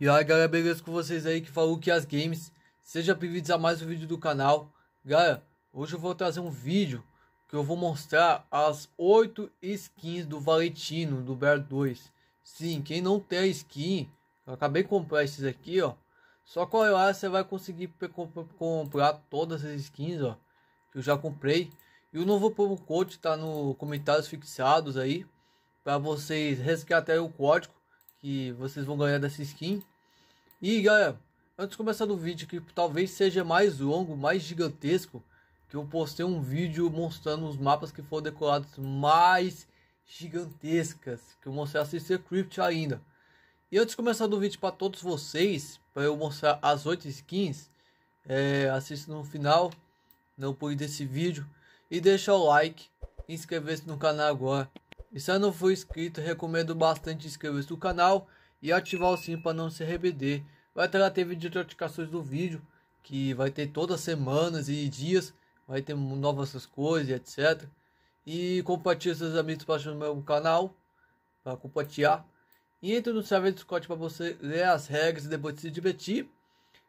E aí galera, beleza com vocês aí que falou que as games Seja bem-vindos a mais um vídeo do canal Galera, hoje eu vou trazer um vídeo Que eu vou mostrar as 8 skins do Valentino do Bear 2 Sim, quem não tem skin Eu acabei de comprar esses aqui, ó Só colar é você vai conseguir comprar todas as skins, ó Que eu já comprei E o novo promo code tá no comentários fixados aí para vocês resgatarem o código que vocês vão ganhar dessa skin. E galera, antes de começar do vídeo que talvez seja mais longo, mais gigantesco, que eu postei um vídeo mostrando os mapas que foram decorados mais gigantescas, que eu mostrei a Sister Crypt ainda. E antes de começar do vídeo para todos vocês, para eu mostrar as oito skins, é, assista no final, não por desse vídeo, e deixa o like, inscrever-se no canal agora. E se não for inscrito, recomendo bastante inscrever-se no canal e ativar o sininho para não se arrepender. Vai ter lá ter vídeo de notificações do vídeo, que vai ter todas as semanas e dias, vai ter novas coisas, etc. E compartilhe seus amigos para o meu canal, para compartilhar. E entre no server Discord para você ler as regras e depois se divertir.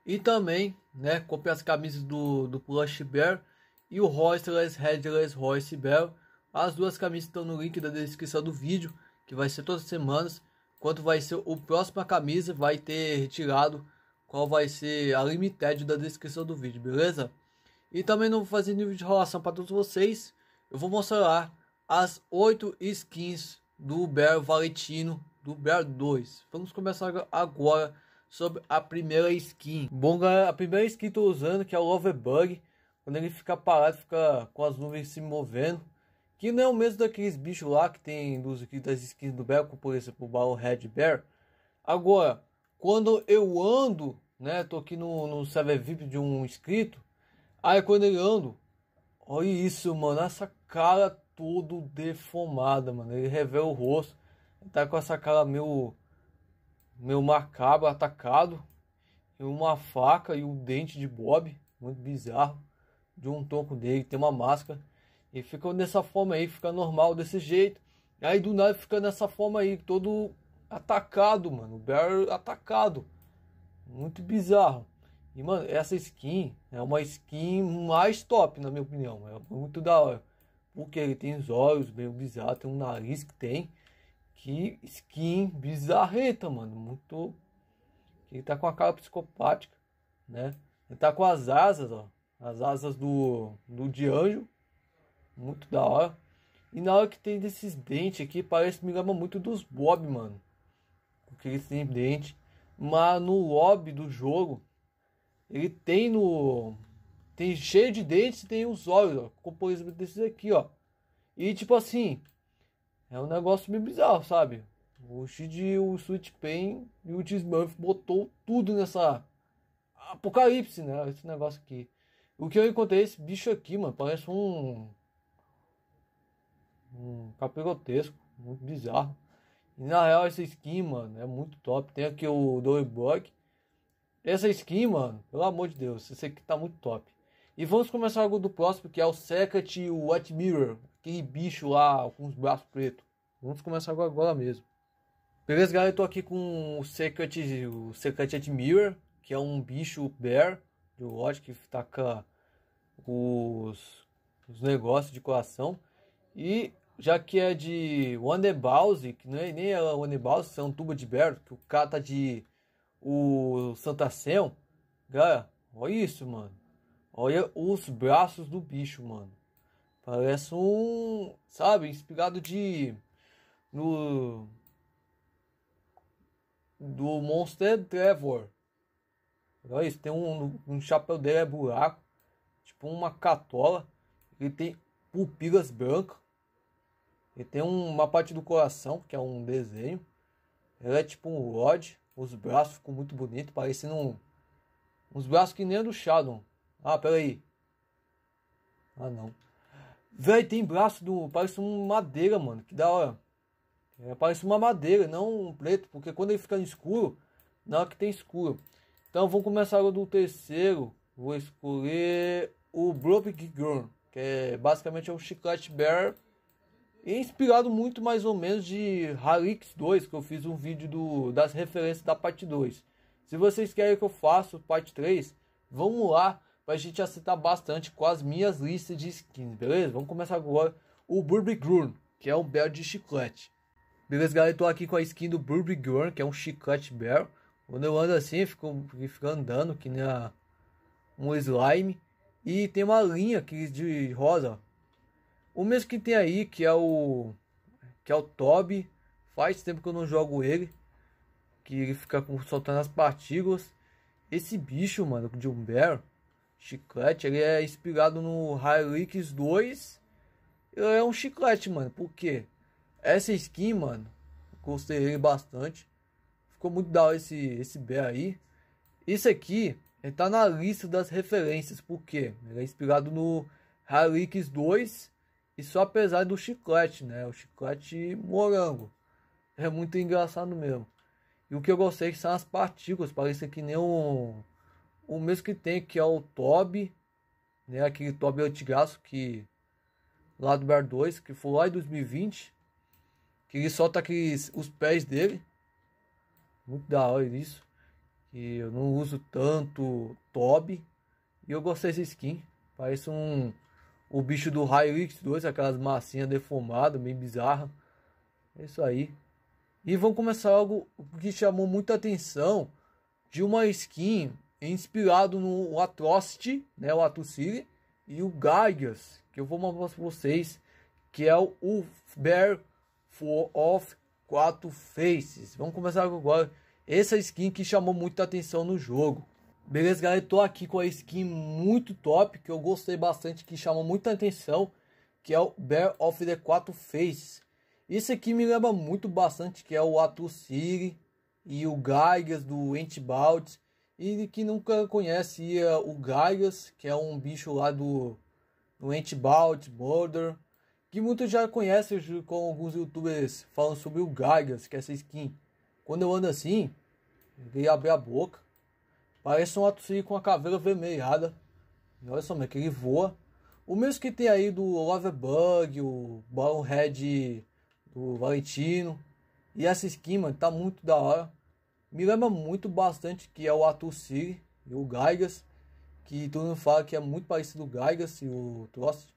E também, né, copie as camisas do, do Plush Bear e o Royce Les Headless Royce Bear as duas camisas estão no link da descrição do vídeo, que vai ser todas as semanas. Quanto vai ser o próximo camisa, vai ter retirado qual vai ser a limited da descrição do vídeo, beleza? E também não vou fazer nível de relação para todos vocês. Eu vou mostrar as oito skins do Bear Valentino do Bear 2. Vamos começar agora sobre a primeira skin. Bom, galera, a primeira skin que eu usando que é o Overbug. Quando ele fica parado, fica com as nuvens se movendo. Que não é o mesmo daqueles bichos lá que tem dos, das skins do Beco, por exemplo, o baú Red Bear. Agora, quando eu ando, né? Tô aqui no, no server VIP de um inscrito. Aí quando ele ando, olha isso, mano. Essa cara todo deformada, mano. Ele revela o rosto. Tá com essa cara meio, meio macabro atacado. E uma faca e um dente de Bob. Muito bizarro. De um tronco dele, tem uma máscara. E ficou dessa forma aí, fica normal desse jeito. Aí do nada fica nessa forma aí, todo atacado, mano. O Barry atacado. Muito bizarro. E, mano, essa skin é uma skin mais top, na minha opinião. É muito da hora. Porque ele tem os olhos meio bizarros, tem um nariz que tem. Que skin bizarreta, mano. Muito. Ele tá com a cara psicopática, né? Ele tá com as asas, ó. As asas do, do de anjo muito da hora. E na hora que tem desses dentes aqui, parece que me lembra muito dos Bob, mano. Porque eles têm dente. Mas no lobby do jogo, ele tem no. Tem cheio de dentes e tem os olhos, ó. Como por exemplo desses aqui, ó. E tipo assim, é um negócio meio bizarro, sabe? O Shid, o Sweet Pain e o T-Smurf botou tudo nessa apocalipse, né? Esse negócio aqui. O que eu encontrei é esse bicho aqui, mano, parece um um capirotesco, muito bizarro. E na real essa skin, mano, é muito top. Tem aqui o Doebug. Essa skin, mano, pelo amor de Deus, esse aqui tá muito top. E vamos começar algo do próximo, que é o Secret e o White Mirror. Aquele bicho lá com os braços pretos. Vamos começar agora mesmo. Beleza, galera? Eu tô aqui com o Secret, o Secret White Mirror, que é um bicho bear de Watch que taca os, os negócios de coração. E já que é de One Wanebalse, que não é nem é Wanebalse, é um tuba de Berto, que o cara tá de o Santa olha isso, mano. Olha os braços do bicho, mano. Parece um, sabe, inspirado de no do Monster Trevor. Olha isso, tem um, um chapéu dele é buraco, tipo uma catola. Ele tem pupilas brancas e tem uma parte do coração, que é um desenho. ele é tipo um rod. Os braços ficam muito bonitos, parecendo um, uns braços que nem a é do Shadow. Ah, peraí. Ah, não. Véi, tem braço do. Parece uma madeira, mano. Que da hora. É, parece uma madeira, não um preto. Porque quando ele fica no escuro, na hora que tem escuro. Então vamos começar do terceiro. Vou escolher o Blob Girl, que é basicamente é um chiclete bear e inspirado muito mais ou menos de Halix 2, que eu fiz um vídeo do, das referências da parte 2. Se vocês querem que eu faça parte 3, vamos lá para a gente acertar bastante com as minhas listas de skins, beleza? Vamos começar agora o Burbigrun, que é um belo de chiclete. Beleza, galera? Estou aqui com a skin do Burbigrun, que é um chiclete belo. Quando eu ando assim, fico, fico andando que nem a, um slime. E tem uma linha aqui de rosa, o mesmo que tem aí, que é o que é o Toby. Faz tempo que eu não jogo ele, que ele fica soltando as partículas. Esse bicho, mano, de um bear, chiclete, ele é inspirado no Hylix 2. Ele é um chiclete, mano. Por quê? Essa skin, mano, gostei bastante. Ficou muito da hora esse, esse bear aí. Isso aqui, ele tá na lista das referências, porque Ele é inspirado no Hylix 2 e só apesar do chiclete, né? O chiclete morango. É muito engraçado mesmo. E o que eu gostei são as partículas, parece que nem o o mesmo que tem, que é o Toby. né? Aquele Toby antigaço que lá do Bar 2, que foi lá em 2020, que ele solta aqueles, os pés dele. Muito da hora isso. Que eu não uso tanto Toby. E eu gostei desse skin. Parece um o bicho do raio X2, aquelas massinhas defumadas, meio bizarra. É isso aí. E vão começar algo que chamou muita atenção de uma skin inspirado no Atrocity, né, o Atrocity e o Gaigas, que eu vou mostrar para vocês, que é o, o Bear for of Quatro Faces. Vamos começar agora essa skin que chamou muita atenção no jogo. Beleza, galera? Tô aqui com a skin muito top, que eu gostei bastante, que chamou muita atenção, que é o Bear of the 4 Face. Esse aqui me lembra muito bastante, que é o Atu Siri e o Gaigas do Antibalt. E que nunca conhece é o Gaigas, que é um bicho lá do, do Antibalt, Murder. Que muitos já conhecem com alguns youtubers falando sobre o Gaigas, que é essa skin. Quando eu ando assim, ele abrir a boca Parece um atuci com a caveira vermelhada. E olha só, meu, que ele voa. O mesmo que tem aí do Loverbug, o Red do Valentino. E essa skin, mano, tá muito da hora. Me lembra muito bastante que é o Atuci e o Gaigas. Que todo mundo fala que é muito parecido do Gaigas e o Trost.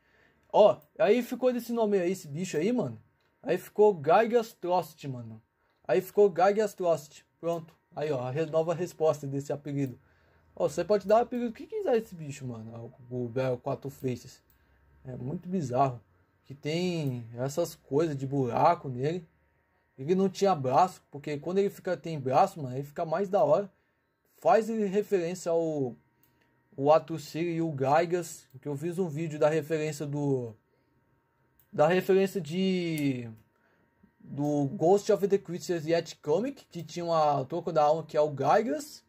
Ó, aí ficou desse nome aí, esse bicho aí, mano. Aí ficou Gaigas Trost, mano. Aí ficou Gaigas Trost. Pronto. Aí, ó, a nova resposta desse apelido. Ó, você pode dar o apelido que quiser esse bicho, mano. O, o, 4 é Quatro Faces. É muito bizarro. Que tem essas coisas de buraco nele. Ele não tinha braço, porque quando ele fica tem braço, mano, ele fica mais da hora. Faz referência ao o Atusir e o Gaigas, que eu fiz um vídeo da referência do da referência de do Ghost of the Creatures Yet Comic, que tinha uma toco da alma que é o Gaigas,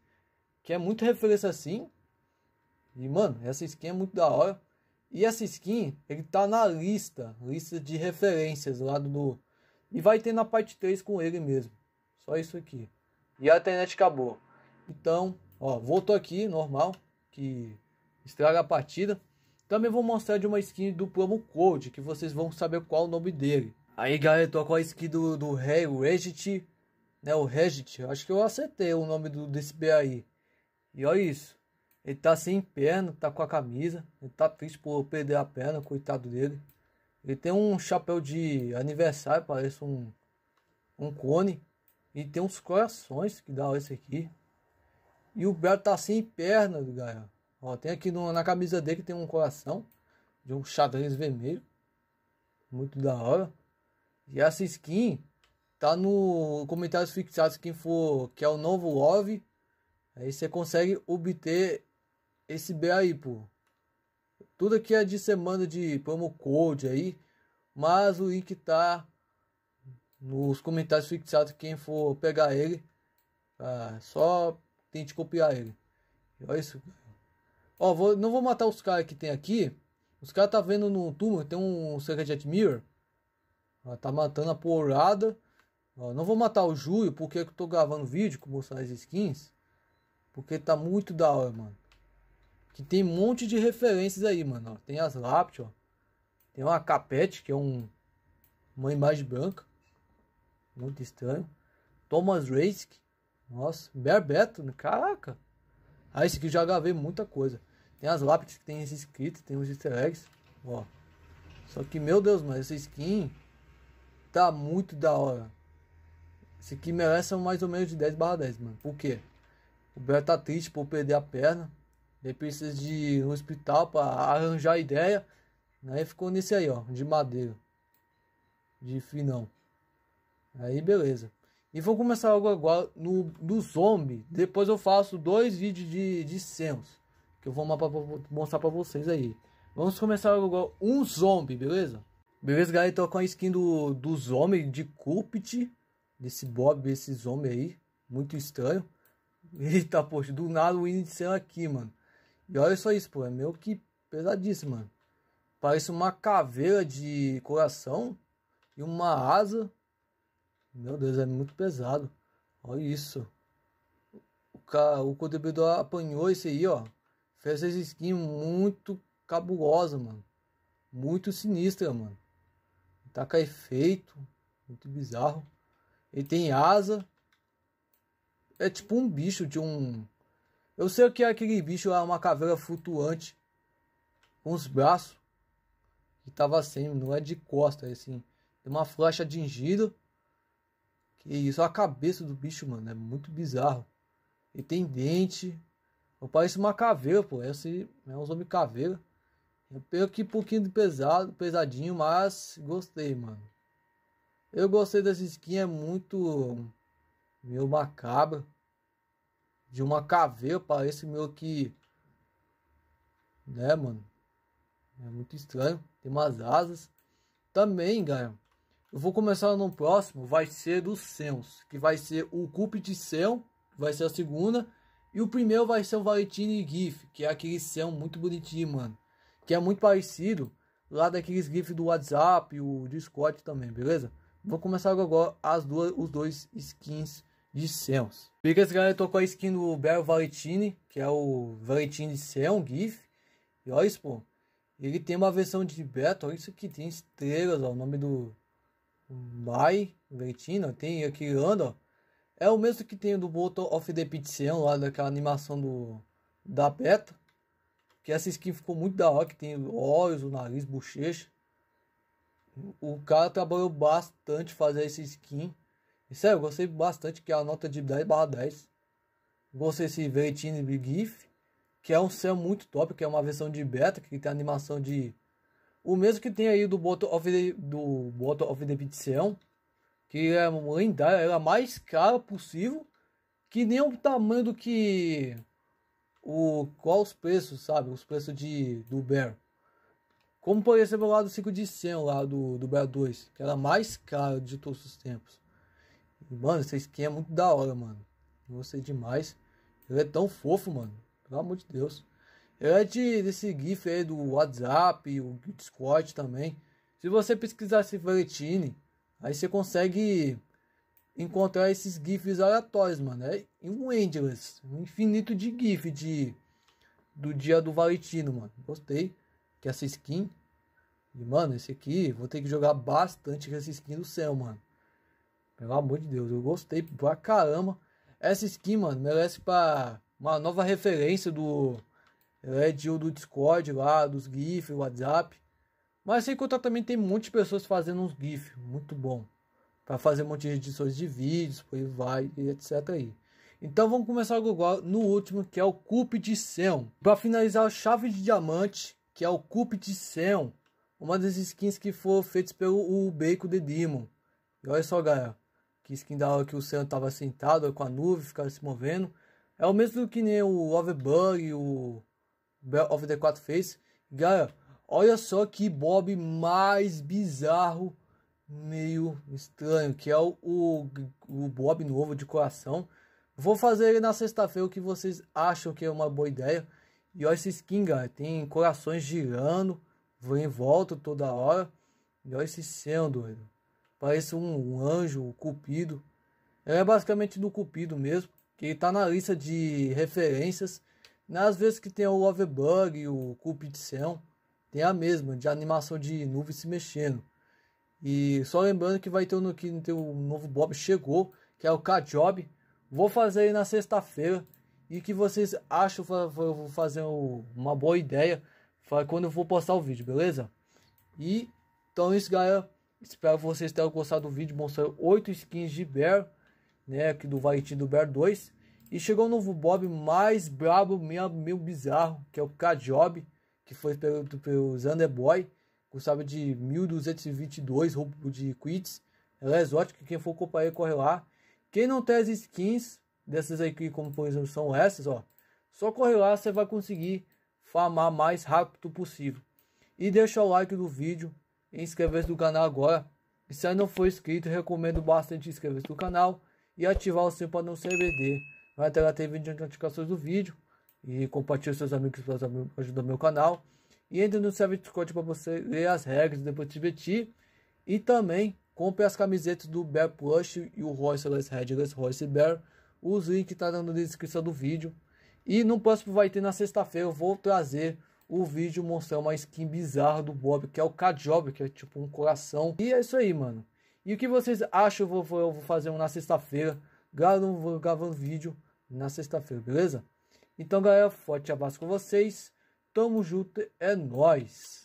que é muito referência assim. E mano, essa skin é muito da hora. E essa skin, ele tá na lista, lista de referências lá do. E vai ter na parte 3 com ele mesmo. Só isso aqui. E a internet acabou. Então, ó, voltou aqui, normal, que estraga a partida. Também vou mostrar de uma skin do promo code, que vocês vão saber qual o nome dele. Aí galera, tô com a skin do, do rei, o Regit, né, o Regit, acho que eu acertei o nome do, desse B aí. E olha isso, ele tá sem perna, tá com a camisa, ele tá triste por perder a perna, coitado dele. Ele tem um chapéu de aniversário, parece um, um cone, e tem uns corações que dá esse aqui. E o Belo tá sem perna, galera. Ó, tem aqui no, na camisa dele que tem um coração de um xadrez vermelho. Muito da hora. E essa skin tá no comentários fixados quem for que é o novo OV. Aí você consegue obter esse B aí, pô. Tudo aqui é de semana de promo code aí, mas o link tá nos comentários fixados quem for pegar ele. Ah, só tente copiar ele. Olha isso. Ó, vou, não vou matar os caras que tem aqui. Os caras tá vendo no túmulo, tem um Secret Mirror tá matando a porrada. não vou matar o Júlio porque eu tô gravando vídeo com mostrar as skins. Porque tá muito da hora, mano. Que tem um monte de referências aí, mano. tem as lápis, ó. Tem uma capete, que é um, uma imagem branca. Muito estranho. Thomas Rask. Nossa, berbeto né? caraca. Ah, esse aqui já gravei muita coisa. Tem as lápides que tem esse escrito, tem os easter eggs. Ó. Só que, meu Deus, mas essa skin Tá muito da hora. Esse aqui merece é mais ou menos de 10 barra 10, mano. Por quê? O Beto tá triste por perder a perna. Ele precisa de ir no hospital para arranjar ideia. Aí né? ficou nesse aí, ó. De madeira. De finão. Aí beleza. E vou começar algo agora no, no zombie. Depois eu faço dois vídeos de, de Sems. Que eu vou mostrar pra vocês aí. Vamos começar agora um zombie, beleza? Beleza, galera? Então com a skin do, dos homens de Cupid, Desse Bob, esses homens aí. Muito estranho. Eita, poxa, do nada o índice aqui, mano. E olha só isso, pô. É meio que pesadíssimo, mano. Parece uma caveira de coração e uma asa. Meu Deus, é muito pesado. Olha isso. O, cara, o contribuidor apanhou isso aí, ó. Fez essa skin muito cabulosa, mano. Muito sinistra, mano taca efeito, muito bizarro. Ele tem asa. É tipo um bicho de um. Eu sei que é aquele bicho é uma caveira flutuante com os braços que tava assim, não é de costa, é assim. Tem uma flecha atingida. Que isso, a cabeça do bicho, mano, é muito bizarro. E tem dente. Parece uma caveira, pô. Esse é um homem caveira. Eu peguei um pouquinho de pesado, pesadinho, mas gostei, mano. Eu gostei dessa skin, é muito meio macabra. De uma caveira, parece meio que. Né, mano? É muito estranho. Tem umas asas. Também, galera. Eu vou começar no próximo. Vai ser dos Seus. Que vai ser o Cup de Vai ser a segunda. E o primeiro vai ser o Valentine GIF. Que é aquele céu muito bonitinho, mano que é muito parecido lá daqueles GIFs do WhatsApp e o Discord também, beleza? Vou começar agora as duas, os dois skins de Seons. Beleza, galera, eu tô com a skin do Bel Valentine, que é o Valentine Seon GIF. E olha isso, pô. Ele tem uma versão de beta, olha isso aqui, tem estrelas, ó, o nome do Mai Valentine, tem aqui anda, ó. É o mesmo que tem do Bolt of the Pit Seon, lá daquela animação do da beta. Que essa skin ficou muito da hora, que tem olhos, o nariz, bochecha. O cara trabalhou bastante fazer essa skin. E sério, eu gostei bastante, que é a nota de 10 barra 10. Gostei desse Veritine GIF, que é um céu muito top, que é uma versão de beta, que tem animação de... O mesmo que tem aí do Bottle of the, do Bottle of the Petition, que é lendária, era a mais cara possível, que nem o tamanho do que o qual os preços, sabe? Os preços de do Bear. Como por exemplo lá do 5 de 100 lá do, do Bear 2, que era mais caro de todos os tempos. Mano, esse skin é muito da hora, mano. gostei demais. Ele é tão fofo, mano. Pelo amor de Deus. Ele é de, desse GIF aí do WhatsApp, o Discord também. Se você pesquisar esse Valentine, aí você consegue encontrar esses GIFs aleatórios, mano. É um endless, um infinito de GIF de, do dia do Valentino, mano. Gostei que essa skin. E, mano, esse aqui, vou ter que jogar bastante com essa skin do céu, mano. Pelo amor de Deus, eu gostei pra caramba. Essa skin, mano, merece pra uma nova referência do Red ou do Discord lá, dos GIFs, WhatsApp. Mas sem contar também tem muitas pessoas fazendo uns gifs, muito bom para fazer um monte de edições de vídeos, por aí vai e etc aí. Então vamos começar agora no último, que é o cup de Seon. Para finalizar, a chave de diamante, que é o cup de Seon, uma das skins que foram feitas pelo Bacon de Demon. E olha só, galera, que skin da hora que o Seon estava sentado com a nuvem, ficava se movendo. É o mesmo que nem o Overbug e o Bell of the 4 fez. Galera, olha só que Bob mais bizarro meio estranho, que é o, o, o Bob novo de coração. Vou fazer ele na sexta-feira, o que vocês acham que é uma boa ideia. E olha esse skin, galera, tem corações girando, vem em volta toda hora. E olha esse sendo, doido. Parece um, um anjo, o um cupido. Ele é basicamente do cupido mesmo, que está na lista de referências. Nas vezes que tem o Lovebug e o Cupidção, tem a mesma, de animação de nuvem se mexendo. E só lembrando que vai ter um, que tem um novo Bob chegou, que é o K-Job. Vou fazer aí na sexta-feira. E que vocês acham, que vou fazer uma boa ideia quando eu for postar o vídeo, beleza? E então é isso, galera. Espero que vocês tenham gostado do vídeo. Mostrando 8 skins de Bear, né? Aqui do Valentim do Bear 2. E chegou um novo Bob mais brabo, meio, meio bizarro, que é o K-Job, que foi pelo, pelo Zanderboy. Boy gostava de 1.222 roubo de quits. Ela é exótica, quem for comprar aí, corre lá. Quem não tem as skins dessas aqui, como por exemplo são essas, ó. Só corre lá, você vai conseguir farmar mais rápido possível. E deixa o like do vídeo, inscrever-se no canal agora. E se ainda não for inscrito, recomendo bastante inscrever-se no canal e ativar o sininho para não se perder. Vai até lá ter vídeo de notificações do vídeo e compartilhe com seus amigos para ajudar meu canal. E entre no Savage Coach para você ler as regras do Depot Tibeti. E também compre as camisetas do Bear Plush e o Royce Les Redgas Royce Bear. Os links tá dando na descrição do vídeo. E no próximo vai ter na sexta-feira. Eu vou trazer o vídeo mostrando uma skin bizarra do Bob, que é o Kajob, job que é tipo um coração. E é isso aí, mano. E o que vocês acham? Eu vou, eu vou fazer um na sexta-feira. Gravando, gravando vídeo na sexta-feira, beleza? Então, galera, forte abraço com vocês. Tamo junto, é nós.